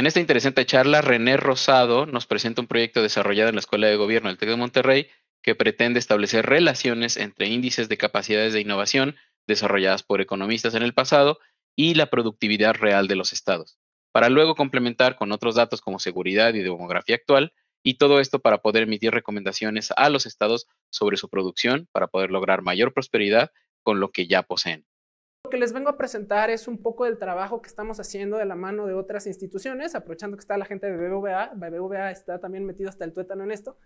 En esta interesante charla, René Rosado nos presenta un proyecto desarrollado en la Escuela de Gobierno del TEC de Monterrey que pretende establecer relaciones entre índices de capacidades de innovación desarrolladas por economistas en el pasado y la productividad real de los estados, para luego complementar con otros datos como seguridad y demografía actual, y todo esto para poder emitir recomendaciones a los estados sobre su producción para poder lograr mayor prosperidad con lo que ya poseen. Lo que les vengo a presentar es un poco del trabajo que estamos haciendo de la mano de otras instituciones, aprovechando que está la gente de BBVA, BBVA está también metido hasta el tuétano en esto,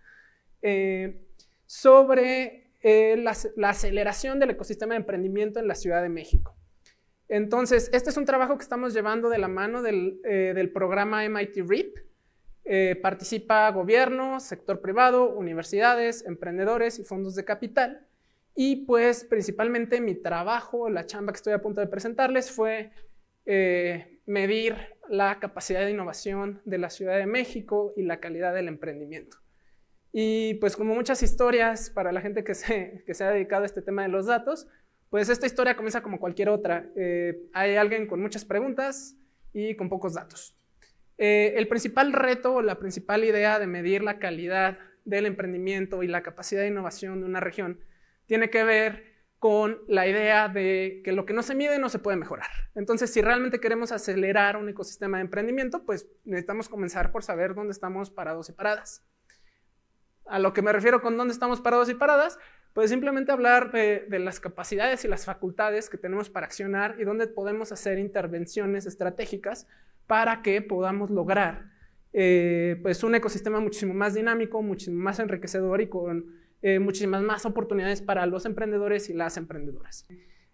eh, sobre eh, la, aceleración del ecosistema de emprendimiento en la Ciudad de México. Entonces, este es un trabajo que estamos llevando de la mano del, eh, programa MIT RIP. participa gobierno, sector privado, universidades, emprendedores y fondos de capital. Y pues principalmente mi trabajo, la chamba que estoy a punto de presentarles fue eh, medir la capacidad de innovación de la Ciudad de México y la calidad del emprendimiento. Y pues como muchas historias para la gente que se, que se ha dedicado a este tema de los datos, pues esta historia comienza como cualquier otra. Eh, hay alguien con muchas preguntas y con pocos datos. Eh, el principal reto o la principal idea de medir la calidad del emprendimiento y la capacidad de innovación de una región tiene que ver con la idea de que lo que no se mide no se puede mejorar. Entonces, si realmente queremos acelerar un ecosistema de emprendimiento, pues necesitamos comenzar por saber dónde estamos parados y paradas. A lo que me refiero con dónde estamos parados y paradas, pues simplemente hablar de, las capacidades y las facultades que tenemos para accionar y dónde podemos hacer intervenciones estratégicas para que podamos lograr eh, pues un ecosistema muchísimo más dinámico, muchísimo más enriquecedor y con eh, muchísimas más oportunidades para los emprendedores y las emprendedoras.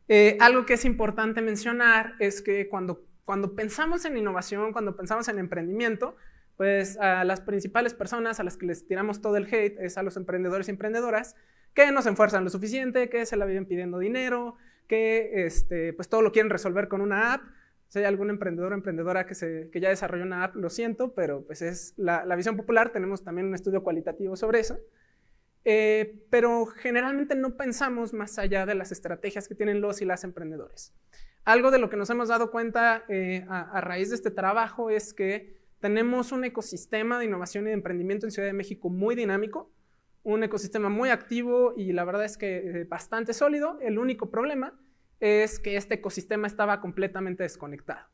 Eh, algo que es importante mencionar es que cuando, cuando pensamos en innovación, cuando pensamos en emprendimiento, pues a las principales personas a las que les tiramos todo el hate es a los emprendedores y emprendedoras que no se esfuerzan lo suficiente, que se la viven pidiendo dinero, que este, pues todo lo quieren resolver con una app. Si hay algún emprendedor o emprendedora que, se, ya desarrolló una app, lo siento, pero pues es la visión popular. Tenemos también un estudio cualitativo sobre eso. Eh, pero generalmente no pensamos más allá de las estrategias que tienen los y las emprendedores. Algo de lo que nos hemos dado cuenta eh, a, raíz de este trabajo es que tenemos un ecosistema de innovación y de emprendimiento en Ciudad de México muy dinámico, un ecosistema muy activo y la verdad es que eh, bastante sólido. El único problema es que este ecosistema estaba completamente desconectado.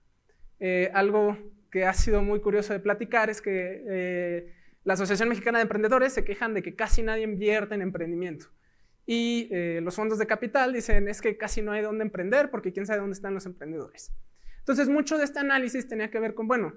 algo que ha sido muy curioso de platicar es que la Asociación Mexicana de Emprendedores se quejan de que casi nadie invierte en emprendimiento. Y eh, los fondos de capital dicen es que casi no hay dónde emprender porque quién sabe dónde están los emprendedores. Entonces, mucho de este análisis tenía que ver con, bueno,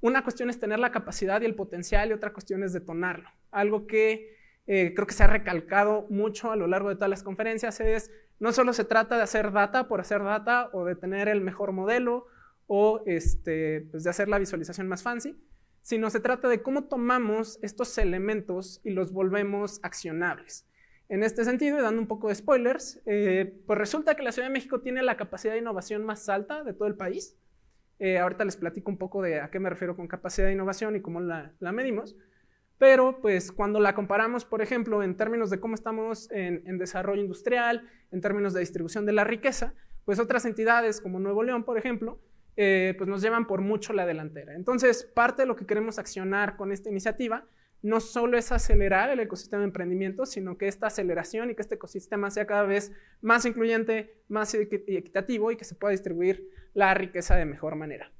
una cuestión es tener la capacidad y el potencial y otra cuestión es detonarlo. Algo que eh, creo que se ha recalcado mucho a lo largo de todas las conferencias es, no solo se trata de hacer data por hacer data o de tener el mejor modelo o este, pues, de hacer la visualización más fancy, sino se trata de cómo tomamos estos elementos y los volvemos accionables. En este sentido, y dando un poco de spoilers, eh, pues resulta que la Ciudad de México tiene la capacidad de innovación más alta de todo el país. Eh, ahorita les platico un poco de a qué me refiero con capacidad de innovación y cómo la, medimos. Pero pues cuando la comparamos, por ejemplo, en términos de cómo estamos en, desarrollo industrial, en términos de distribución de la riqueza, pues otras entidades como Nuevo León, por ejemplo, eh, pues nos llevan por mucho la delantera. Entonces, parte de lo que queremos accionar con esta iniciativa no solo es acelerar el ecosistema de emprendimiento, sino que esta aceleración y que este ecosistema sea cada vez más incluyente, más equitativo y que se pueda distribuir la riqueza de mejor manera.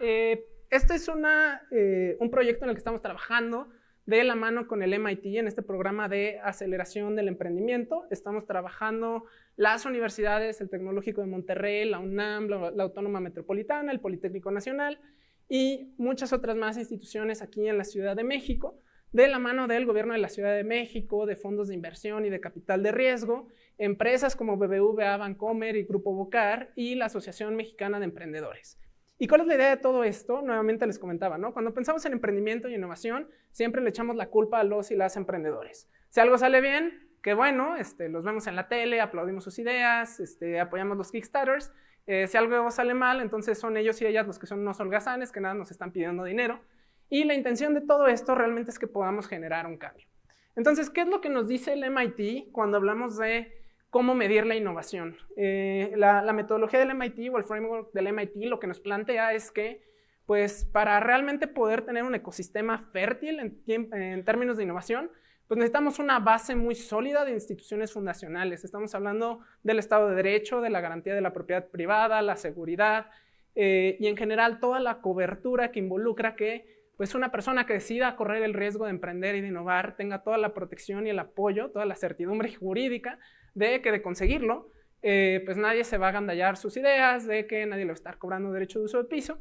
Eh, este es una, eh, un proyecto en el que estamos trabajando de la mano con el MIT en este programa de aceleración del emprendimiento. Estamos trabajando las universidades, el Tecnológico de Monterrey, la UNAM, la, Autónoma Metropolitana, el Politécnico Nacional y muchas otras más instituciones aquí en la Ciudad de México, de la mano del gobierno de la Ciudad de México, de fondos de inversión y de capital de riesgo, empresas como BBVA, Bancomer y Grupo Bocar y la Asociación Mexicana de Emprendedores. ¿Y cuál es la idea de todo esto? Nuevamente les comentaba, ¿no? Cuando pensamos en emprendimiento y innovación, siempre le echamos la culpa a los y las emprendedores. Si algo sale bien, que bueno, este, los vemos en la tele, aplaudimos sus ideas, este, apoyamos los Kickstarters. Eh, si algo sale mal, entonces son ellos y ellas los que son los holgazanes, que nada nos están pidiendo dinero. Y la intención de todo esto realmente es que podamos generar un cambio. Entonces, ¿qué es lo que nos dice el MIT cuando hablamos de cómo medir la innovación? Eh, la, metodología del MIT o el framework del MIT lo que nos plantea es que, pues, para realmente poder tener un ecosistema fértil en términos de innovación, pues necesitamos una base muy sólida de instituciones fundacionales. Estamos hablando del Estado de Derecho, de la garantía de la propiedad privada, la seguridad eh, y en general toda la cobertura que involucra que pues una persona que decida correr el riesgo de emprender y de innovar tenga toda la protección y el apoyo, toda la certidumbre jurídica de que de conseguirlo, eh, pues nadie se va a agandallar sus ideas, de que nadie le va a estar cobrando derecho de uso del piso.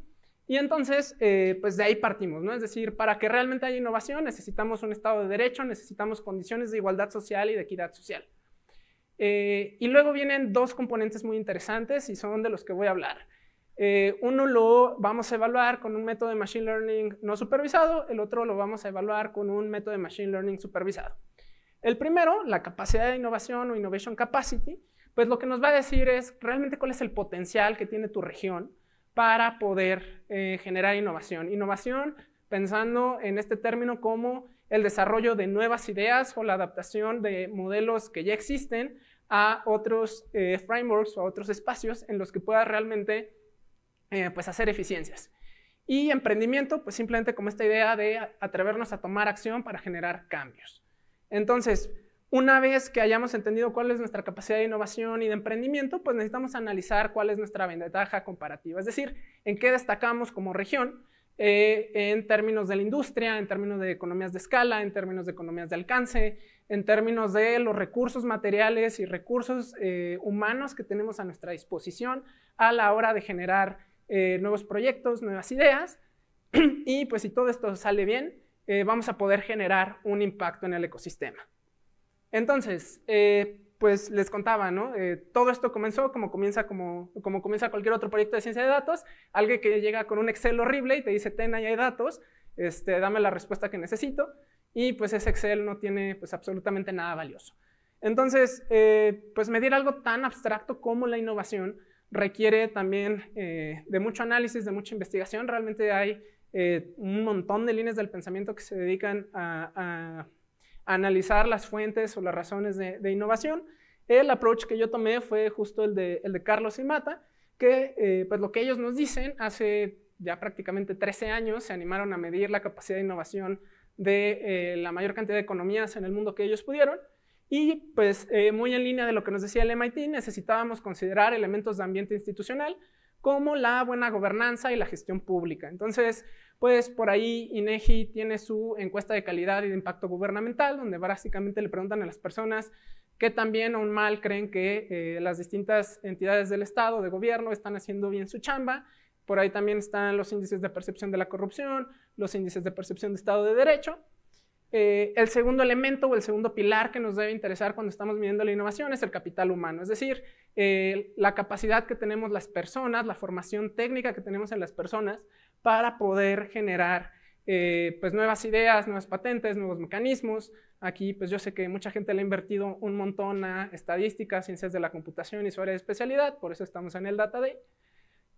Y entonces, eh, pues de ahí partimos, ¿no? Es decir, para que realmente haya innovación necesitamos un Estado de Derecho, necesitamos condiciones de igualdad social y de equidad social. Eh, y luego vienen dos componentes muy interesantes y son de los que voy a hablar. Eh, uno lo vamos a evaluar con un método de Machine Learning no supervisado, el otro lo vamos a evaluar con un método de Machine Learning supervisado. El primero, la capacidad de innovación o Innovation Capacity, pues lo que nos va a decir es realmente cuál es el potencial que tiene tu región para poder eh, generar innovación. Innovación pensando en este término como el desarrollo de nuevas ideas o la adaptación de modelos que ya existen a otros eh, frameworks o a otros espacios en los que puedas realmente eh, pues hacer eficiencias. Y emprendimiento, pues simplemente como esta idea de atrevernos a tomar acción para generar cambios. Entonces, una vez que hayamos entendido cuál es nuestra capacidad de innovación y de emprendimiento, pues necesitamos analizar cuál es nuestra ventaja comparativa, es decir, en qué destacamos como región eh, en términos de la industria, en términos de economías de escala, en términos de economías de alcance, en términos de los recursos materiales y recursos eh, humanos que tenemos a nuestra disposición a la hora de generar eh, nuevos proyectos, nuevas ideas. Y pues si todo esto sale bien, vamos a poder generar un impacto en el ecosistema. Entonces, eh, pues les contaba, ¿no? Eh, todo esto comenzó como comienza, como, comienza cualquier otro proyecto de ciencia de datos, alguien que llega con un Excel horrible y te dice, ten, ahí hay datos, este, dame la respuesta que necesito, y pues ese Excel no tiene pues absolutamente nada valioso. Entonces, eh, pues medir algo tan abstracto como la innovación requiere también de mucho análisis, de mucha investigación, realmente hay un montón de líneas del pensamiento que se dedican a analizar las fuentes o las razones de, innovación. El approach que yo tomé fue justo el de, Carlos y Mata, que eh, pues lo que ellos nos dicen, hace ya prácticamente 13 años se animaron a medir la capacidad de innovación de eh, la mayor cantidad de economías en el mundo que ellos pudieron. Y pues eh, muy en línea de lo que nos decía el MIT, necesitábamos considerar elementos de ambiente institucional como la buena gobernanza y la gestión pública. Entonces, pues por ahí INEGI tiene su encuesta de calidad y de impacto gubernamental, donde básicamente le preguntan a las personas que también aún mal creen que eh, las distintas entidades del Estado, de gobierno, están haciendo bien su chamba. Por ahí también están los índices de percepción de la corrupción, los índices de percepción de Estado de Derecho. Eh, el segundo elemento o el segundo pilar que nos debe interesar cuando estamos midiendo la innovación es el capital humano, es decir, eh, la capacidad que tenemos las personas, la formación técnica que tenemos en las personas para poder generar eh, pues nuevas ideas, nuevas patentes, nuevos mecanismos. Aquí pues yo sé que mucha gente le ha invertido un montón a estadísticas, ciencias de la computación y su área de especialidad, por eso estamos en el Data Day.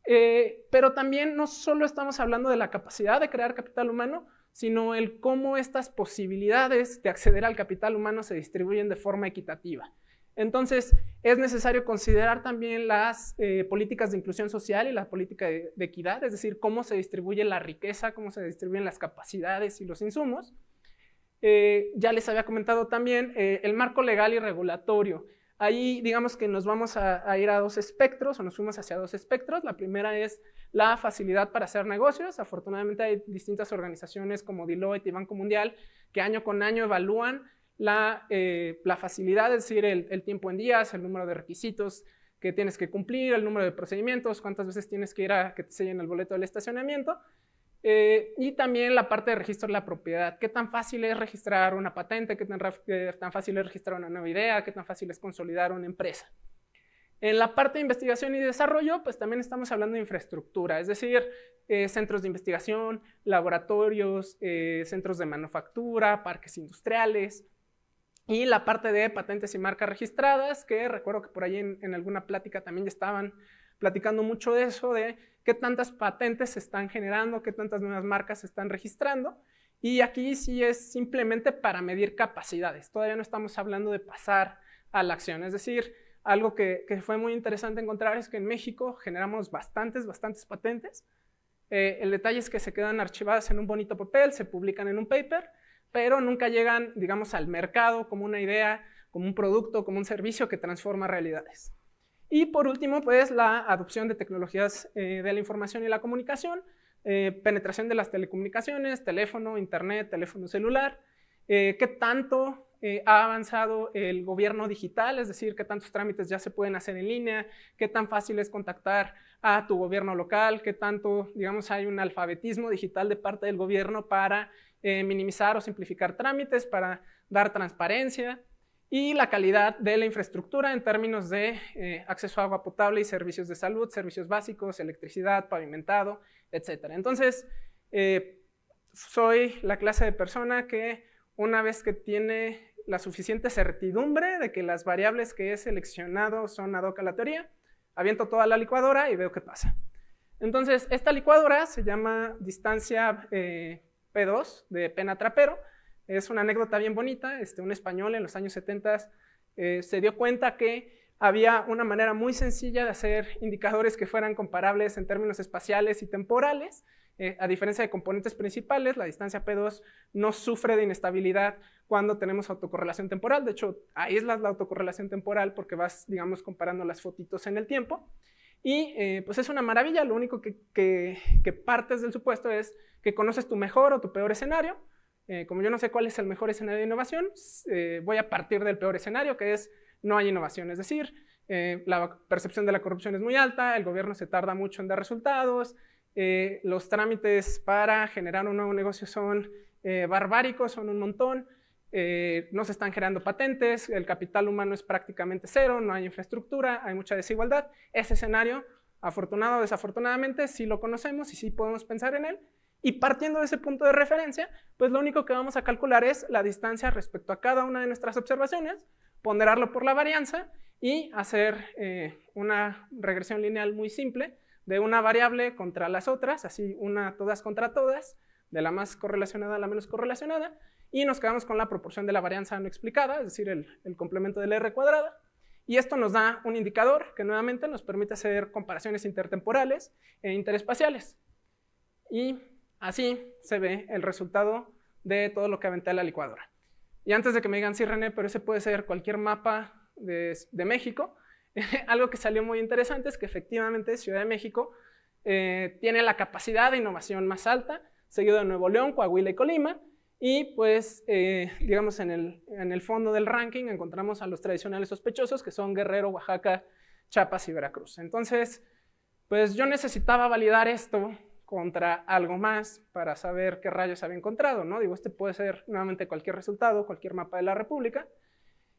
Eh, pero también no solo estamos hablando de la capacidad de crear capital humano, sino el cómo estas posibilidades de acceder al capital humano se distribuyen de forma equitativa. Entonces, es necesario considerar también las eh, políticas de inclusión social y la política de, equidad, es decir, cómo se distribuye la riqueza, cómo se distribuyen las capacidades y los insumos. Eh, ya les había comentado también eh, el marco legal y regulatorio. Ahí digamos que nos vamos a, a, ir a dos espectros o nos fuimos hacia dos espectros. La primera es la facilidad para hacer negocios. Afortunadamente hay distintas organizaciones como Deloitte y Banco Mundial que año con año evalúan eh, la, facilidad, es decir, el, tiempo en días, el número de requisitos que tienes que cumplir, el número de procedimientos, cuántas veces tienes que ir a que te sellen el boleto del estacionamiento. Eh, y también la parte de registro de la propiedad. ¿Qué tan fácil es registrar una patente? ¿Qué eh, tan, fácil es registrar una nueva idea? ¿Qué tan fácil es consolidar una empresa? En la parte de investigación y desarrollo, pues también estamos hablando de infraestructura, es decir, centros de investigación, laboratorios, centros de manufactura, parques industriales, y la parte de patentes y marcas registradas, que recuerdo que por ahí en, alguna plática también estaban platicando mucho de eso, de qué tantas patentes se están generando, qué tantas nuevas marcas se están registrando. Y aquí sí es simplemente para medir capacidades. Todavía no estamos hablando de pasar a la acción. Es decir, algo que, que fue muy interesante encontrar es que en México generamos bastantes, bastantes patentes. Eh, el detalle es que se quedan archivadas en un bonito papel, se publican en un paper pero nunca llegan, digamos, al mercado como una idea, como un producto, como un servicio que transforma realidades. Y por último, pues la adopción de tecnologías eh, de la información y la comunicación, eh, penetración de las telecomunicaciones, teléfono, internet, teléfono celular, eh, qué tanto ha avanzado el gobierno digital, es decir, qué tantos trámites ya se pueden hacer en línea, qué tan fácil es contactar a tu gobierno local, qué tanto, digamos, hay un alfabetismo digital de parte del gobierno para eh, minimizar o simplificar trámites, para dar transparencia y la calidad de la infraestructura en términos de eh, acceso a agua potable y servicios de salud, servicios básicos, electricidad, pavimentado, etc. Entonces, eh, soy la clase de persona que una vez que tiene la suficiente certidumbre de que las variables que he seleccionado son ad hoc a la teoría, aviento toda la licuadora y veo qué pasa. Entonces, esta licuadora se llama distancia P2 de Pena Trapero. Es una anécdota bien bonita. Este, un español en los años 70 eh, se dio cuenta que había una manera muy sencilla de hacer indicadores que fueran comparables en términos espaciales y temporales. Eh, a diferencia de componentes principales, la distancia P2 no sufre de inestabilidad cuando tenemos autocorrelación temporal. De hecho, es la autocorrelación temporal porque vas, digamos, comparando las fotitos en el tiempo. Y eh, pues es una maravilla, lo único que, que, partes del supuesto es que conoces tu mejor o tu peor escenario. Eh, como yo no sé cuál es el mejor escenario de innovación, eh, voy a partir del peor escenario, que es no hay innovación. Es decir, la percepción de la corrupción es muy alta, el gobierno se tarda mucho en dar resultados, los trámites para generar un nuevo negocio son barbáricos, son un montón. Eh, no se están generando patentes, el capital humano es prácticamente cero, no hay infraestructura, hay mucha desigualdad. Ese escenario, afortunado o desafortunadamente, sí lo conocemos y sí podemos pensar en él. Y partiendo de ese punto de referencia, pues lo único que vamos a calcular es la distancia respecto a cada una de nuestras observaciones, ponderarlo por la varianza y hacer eh, una regresión lineal muy simple de una variable contra las otras, así una todas contra todas, de la más correlacionada a la menos correlacionada, y nos quedamos con la proporción de la varianza no explicada, es decir, el, el complemento del R cuadrada. Y esto nos da un indicador que nuevamente nos permite hacer comparaciones intertemporales e interespaciales. Y así se ve el resultado de todo lo que aventé la licuadora. Y antes de que me digan, sí, René, pero ese puede ser cualquier mapa de, México, algo que salió muy interesante es que efectivamente Ciudad de México eh, tiene la capacidad de innovación más alta, seguido de Nuevo León, Coahuila y Colima, y pues, eh, digamos, en el, fondo del ranking encontramos a los tradicionales sospechosos, que son Guerrero, Oaxaca, Chiapas y Veracruz. Entonces, pues yo necesitaba validar esto contra algo más para saber qué rayos había encontrado, ¿no? Digo, este puede ser nuevamente cualquier resultado, cualquier mapa de la República.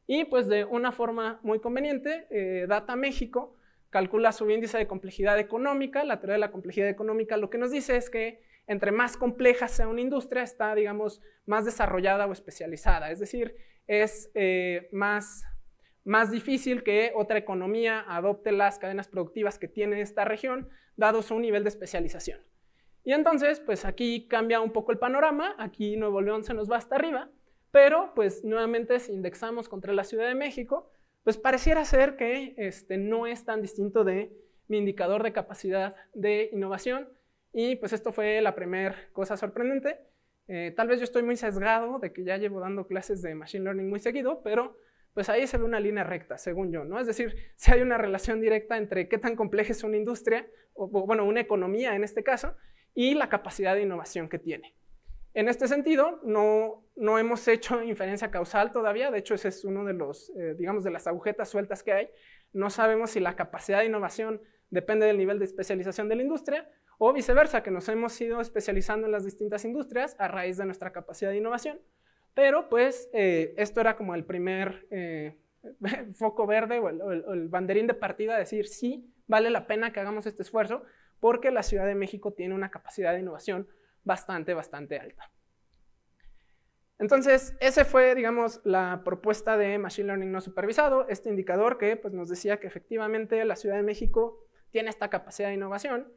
Y pues de una forma muy conveniente, eh, Data México calcula su índice de complejidad económica, la teoría de la complejidad económica lo que nos dice es que entre más compleja sea una industria, está, digamos, más desarrollada o especializada. Es decir, es eh, más, más difícil que otra economía adopte las cadenas productivas que tiene esta región, dado su nivel de especialización. Y entonces, pues aquí cambia un poco el panorama, aquí Nuevo León se nos va hasta arriba, pero pues nuevamente si indexamos contra la Ciudad de México, pues pareciera ser que este, no es tan distinto de mi indicador de capacidad de innovación, y pues esto fue la primera cosa sorprendente. Eh, tal vez yo estoy muy sesgado de que ya llevo dando clases de Machine Learning muy seguido, pero pues ahí se ve una línea recta, según yo, ¿no? Es decir, si hay una relación directa entre qué tan compleja es una industria, o bueno, una economía en este caso, y la capacidad de innovación que tiene. En este sentido, no, hemos hecho inferencia causal todavía, de hecho ese es uno de los, eh, digamos, de las agujetas sueltas que hay. No sabemos si la capacidad de innovación depende del nivel de especialización de la industria o viceversa, que nos hemos ido especializando en las distintas industrias a raíz de nuestra capacidad de innovación. Pero pues eh, esto era como el primer eh, foco verde o el, banderín de partida, decir, sí, vale la pena que hagamos este esfuerzo porque la Ciudad de México tiene una capacidad de innovación bastante, bastante alta. Entonces, esa fue, digamos, la propuesta de Machine Learning no supervisado, este indicador que pues, nos decía que efectivamente la Ciudad de México tiene esta capacidad de innovación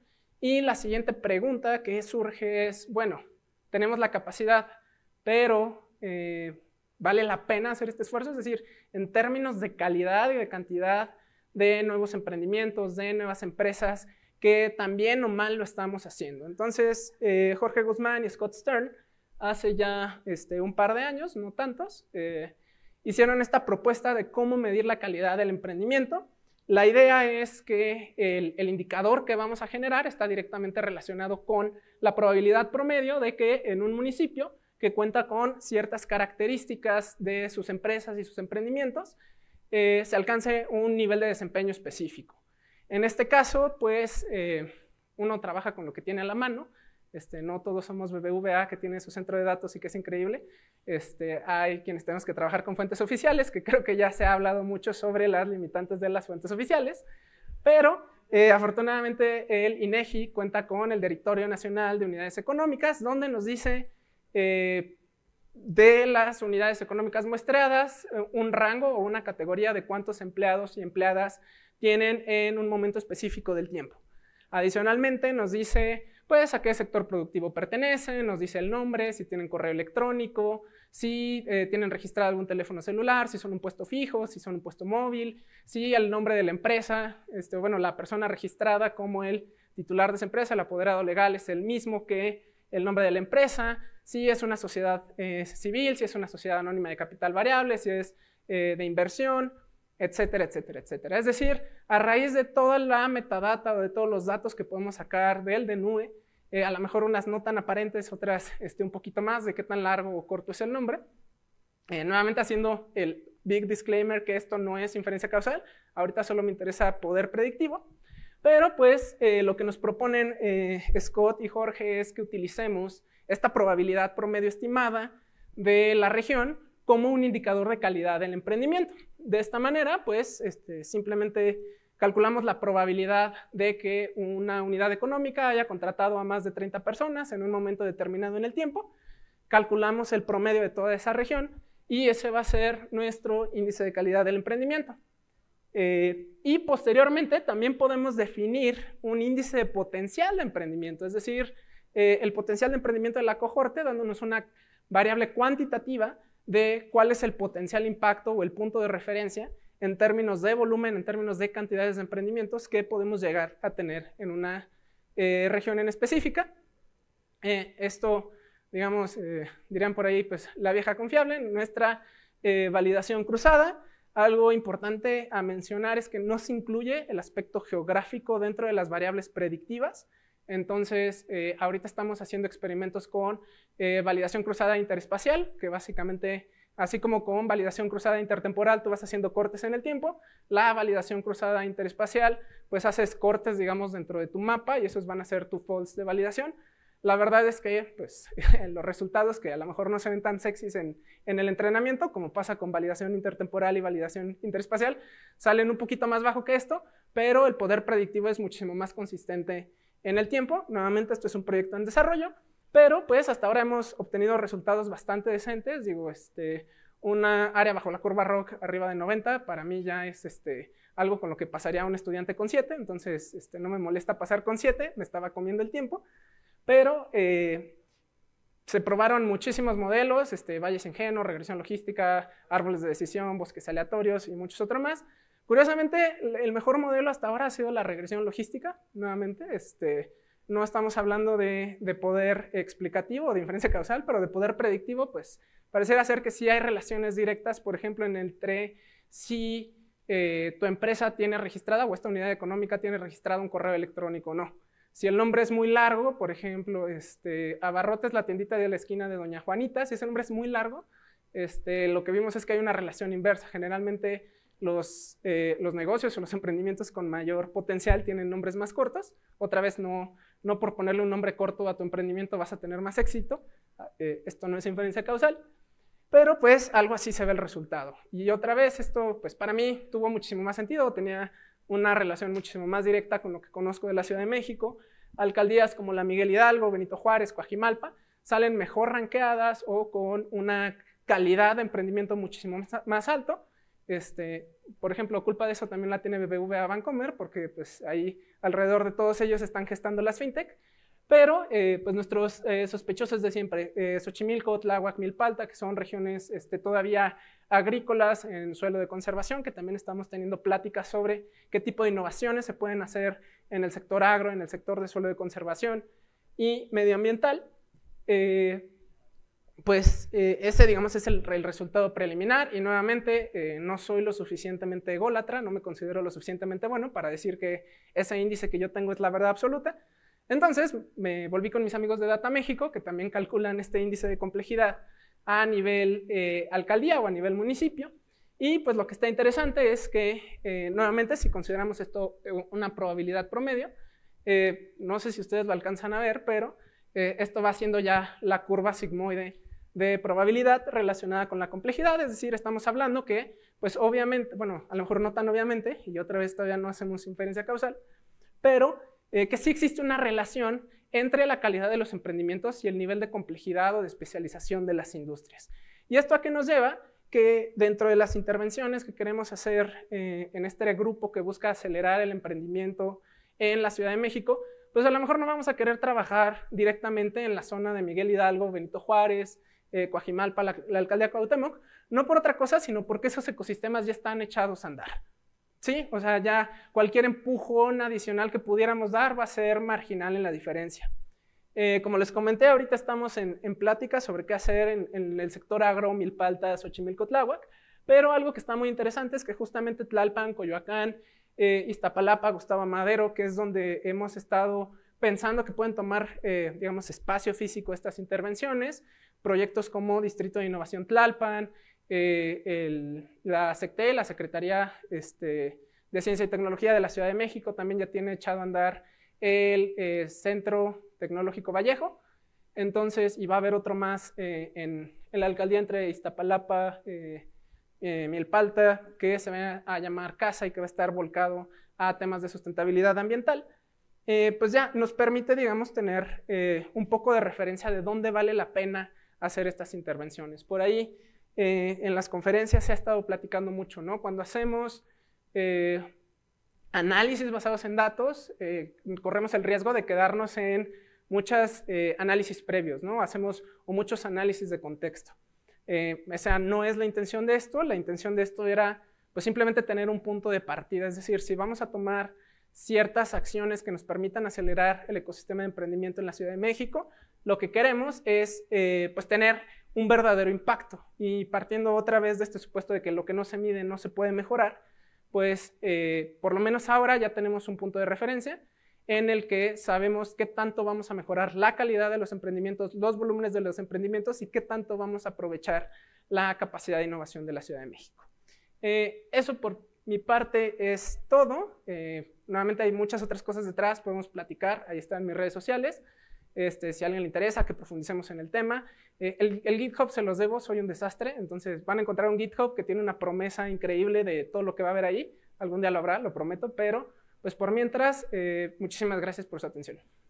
y la siguiente pregunta que surge es, bueno, tenemos la capacidad, pero eh, ¿vale la pena hacer este esfuerzo? Es decir, en términos de calidad y de cantidad de nuevos emprendimientos, de nuevas empresas, que también o mal lo estamos haciendo. Entonces, eh, Jorge Guzmán y Scott Stern, hace ya este, un par de años, no tantos, eh, hicieron esta propuesta de cómo medir la calidad del emprendimiento la idea es que el, indicador que vamos a generar está directamente relacionado con la probabilidad promedio de que en un municipio que cuenta con ciertas características de sus empresas y sus emprendimientos, eh, se alcance un nivel de desempeño específico. En este caso, pues eh, uno trabaja con lo que tiene a la mano este, no todos somos BBVA que tiene su centro de datos y que es increíble. Este, hay quienes tenemos que trabajar con fuentes oficiales, que creo que ya se ha hablado mucho sobre las limitantes de las fuentes oficiales, pero eh, afortunadamente el INEGI e cuenta con el Directorio Nacional de Unidades Económicas, donde nos dice eh, de las unidades económicas muestreadas eh, un rango o una categoría de cuántos empleados y empleadas tienen en un momento específico del tiempo. Adicionalmente nos dice pues a qué sector productivo pertenece, nos dice el nombre, si tienen correo electrónico, si eh, tienen registrado algún teléfono celular, si son un puesto fijo, si son un puesto móvil, si el nombre de la empresa, este, bueno, la persona registrada como el titular de esa empresa, el apoderado legal es el mismo que el nombre de la empresa, si es una sociedad eh, civil, si es una sociedad anónima de capital variable, si es eh, de inversión, etcétera, etcétera, etcétera. Es decir, a raíz de toda la metadata o de todos los datos que podemos sacar del DENUE, eh, a lo mejor unas no tan aparentes, otras este, un poquito más de qué tan largo o corto es el nombre. Eh, nuevamente haciendo el big disclaimer que esto no es inferencia causal, ahorita solo me interesa poder predictivo, pero pues eh, lo que nos proponen Scott y Jorge es que utilicemos esta probabilidad promedio estimada de la región como un indicador de calidad del emprendimiento. De esta manera, pues este, simplemente calculamos la probabilidad de que una unidad económica haya contratado a más de 30 personas en un momento determinado en el tiempo, calculamos el promedio de toda esa región y ese va a ser nuestro índice de calidad del emprendimiento. Eh, y posteriormente también podemos definir un índice de potencial de emprendimiento, es decir, eh, el potencial de emprendimiento de la cohorte, dándonos una variable cuantitativa de cuál es el potencial impacto o el punto de referencia en términos de volumen, en términos de cantidades de emprendimientos que podemos llegar a tener en una eh, región en específica. Eh, esto, digamos, eh, dirían por ahí, pues la vieja confiable, nuestra validación cruzada. Algo importante a mencionar es que no se incluye el aspecto geográfico dentro de las variables predictivas. Entonces, eh, ahorita estamos haciendo experimentos con eh, validación cruzada interespacial, que básicamente, así como con validación cruzada intertemporal, tú vas haciendo cortes en el tiempo, la validación cruzada interespacial, pues haces cortes, digamos, dentro de tu mapa y esos van a ser tu faults de validación. La verdad es que pues, los resultados que a lo mejor no se ven tan sexys en, en, el entrenamiento, como pasa con validación intertemporal y validación interespacial, salen un poquito más bajo que esto, pero el poder predictivo es muchísimo más consistente en el tiempo. Nuevamente, esto es un proyecto en desarrollo, pero pues hasta ahora hemos obtenido resultados bastante decentes. Digo, este, una área bajo la curva rock arriba de 90, para mí ya es este, algo con lo que pasaría un estudiante con 7, entonces este, no me molesta pasar con 7, me estaba comiendo el tiempo, pero eh, se probaron muchísimos modelos, este, valles ingenuos, regresión logística, árboles de decisión, bosques aleatorios y muchos otros más, Curiosamente, el mejor modelo hasta ahora ha sido la regresión logística, nuevamente. Este, no estamos hablando de, poder explicativo o de inferencia causal, pero de poder predictivo, pues parece ser que sí hay relaciones directas, por ejemplo, en el TRE, si eh, tu empresa tiene registrada o esta unidad económica tiene registrado un correo electrónico o no. Si el nombre es muy largo, por ejemplo, este, Abarrotes, la tiendita de la esquina de Doña Juanita, si ese nombre es muy largo, este, lo que vimos es que hay una relación inversa. Generalmente los, eh, los negocios o los emprendimientos con mayor potencial tienen nombres más cortos. Otra vez, no, por ponerle un nombre corto a tu emprendimiento vas a tener más éxito. Ah, eh, esto no es inferencia causal, pero pues algo así se ve el resultado. Y otra vez, esto pues para mí tuvo muchísimo más sentido, tenía una relación muchísimo más directa con lo que conozco de la Ciudad de México. Alcaldías como la Miguel Hidalgo, Benito Juárez, Coajimalpa salen mejor ranqueadas o con una calidad de emprendimiento muchísimo más alto este, por ejemplo, culpa de eso también la tiene BBVA Bancomer, porque pues, ahí alrededor de todos ellos están gestando las fintech. Pero eh, pues nuestros eh, sospechosos de siempre, eh, Xochimilco, Tláhuac, Milpalta, que son regiones este, todavía agrícolas en suelo de conservación, que también estamos teniendo pláticas sobre qué tipo de innovaciones se pueden hacer en el sector agro, en el sector de suelo de conservación y medioambiental pues eh, ese, digamos, es el, resultado preliminar y nuevamente eh, no soy lo suficientemente ególatra, no me considero lo suficientemente bueno para decir que ese índice que yo tengo es la verdad absoluta. Entonces me volví con mis amigos de Data México, que también calculan este índice de complejidad a nivel eh, alcaldía o a nivel municipio. Y pues lo que está interesante es que, nuevamente, si consideramos esto una probabilidad promedio, no sé si ustedes lo alcanzan a ver, pero esto va siendo ya la curva sigmoide de probabilidad relacionada con la complejidad, es decir, estamos hablando que, pues obviamente, bueno, a lo mejor no tan obviamente, y otra vez todavía no hacemos inferencia causal, pero eh, que sí existe una relación entre la calidad de los emprendimientos y el nivel de complejidad o de especialización de las industrias. ¿Y esto a qué nos lleva? Que dentro de las intervenciones que queremos hacer eh, en este grupo que busca acelerar el emprendimiento en la Ciudad de México, pues a lo mejor no vamos a querer trabajar directamente en la zona de Miguel Hidalgo, Benito Juárez, eh, Coajimalpa, la, alcaldía Cuauhtémoc, no por otra cosa, sino porque esos ecosistemas ya están echados a andar. Sí, o sea, ya cualquier empujón adicional que pudiéramos dar va a ser marginal en la diferencia. Eh, como les comenté, ahorita estamos en, plática sobre qué hacer en, el sector agro, Milpalta, Xochimilco, Tláhuac, pero algo que está muy interesante es que justamente Tlalpan, Coyoacán, eh, Iztapalapa, Gustavo Madero, que es donde hemos estado pensando que pueden tomar, eh, digamos, espacio físico estas intervenciones, proyectos como Distrito de Innovación Tlalpan, eh, la SECTE, la Secretaría este, de Ciencia y Tecnología de la Ciudad de México, también ya tiene echado a andar el eh, Centro Tecnológico Vallejo. Entonces, y va a haber otro más eh, en, la alcaldía entre Iztapalapa, Mielpalta, que se va a llamar Casa y que va a estar volcado a temas de sustentabilidad ambiental. pues ya nos permite, digamos, tener un poco de referencia de dónde vale la pena hacer estas intervenciones. Por ahí eh, en las conferencias se ha estado platicando mucho, ¿no? Cuando hacemos eh, análisis basados en datos, eh, corremos el riesgo de quedarnos en muchos análisis previos, ¿no? Hacemos o muchos análisis de contexto. o sea, no es la intención de esto, la intención de esto era pues simplemente tener un punto de partida, es decir, si vamos a tomar ciertas acciones que nos permitan acelerar el ecosistema de emprendimiento en la Ciudad de México, lo que queremos es eh, pues tener un verdadero impacto. Y partiendo otra vez de este supuesto de que lo que no se mide no se puede mejorar, pues eh, por lo menos ahora ya tenemos un punto de referencia en el que sabemos qué tanto vamos a mejorar la calidad de los emprendimientos, los volúmenes de los emprendimientos y qué tanto vamos a aprovechar la capacidad de innovación de la Ciudad de México. Eh, eso por mi parte es todo. nuevamente hay muchas otras cosas detrás, podemos platicar, ahí están mis redes sociales. Este, si a alguien le interesa, que profundicemos en el tema. Eh, el, GitHub se los debo, soy un desastre, entonces van a encontrar un GitHub que tiene una promesa increíble de todo lo que va a haber ahí. Algún día lo habrá, lo prometo, pero pues por mientras, eh, muchísimas gracias por su atención.